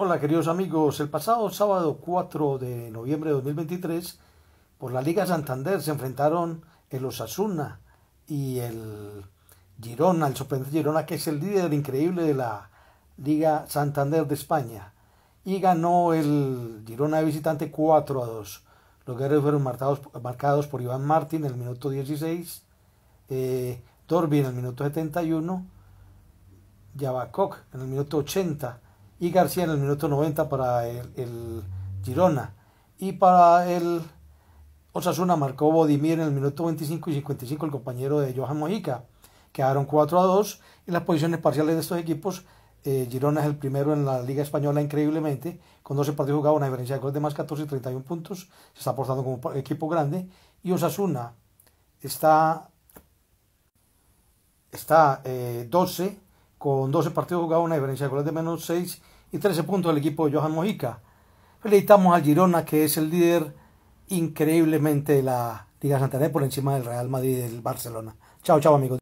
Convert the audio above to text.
Hola queridos amigos, el pasado sábado 4 de noviembre de 2023 por la Liga Santander se enfrentaron el Osasuna y el Girona, el sorprendente Girona que es el líder increíble de la Liga Santander de España y ganó el Girona de visitante 4 a 2. Los guerreros fueron marcados, por Iván Martín en el minuto 16, eh, en el minuto 71, Yabakok en el minuto 80, y García en el minuto 90 para el, Girona. Y para el Osasuna marcó Bodimir en el minuto 25 y 55 el compañero de Johan Mojica. Quedaron 4 a 2 y las posiciones parciales de estos equipos. Eh, Girona es el primero en la Liga Española increíblemente, con 12 partidos jugados, una diferencia de goles de más 14 y 31 puntos. Se está portando como equipo grande. Y Osasuna está, está eh, 12 con 12 partidos jugados, una diferencia de goles de menos 6 y 13 puntos del equipo de Johan Mojica. Felicitamos al Girona, que es el líder increíblemente de la Liga Santander por encima del Real Madrid y del Barcelona. Chao, chao amigos.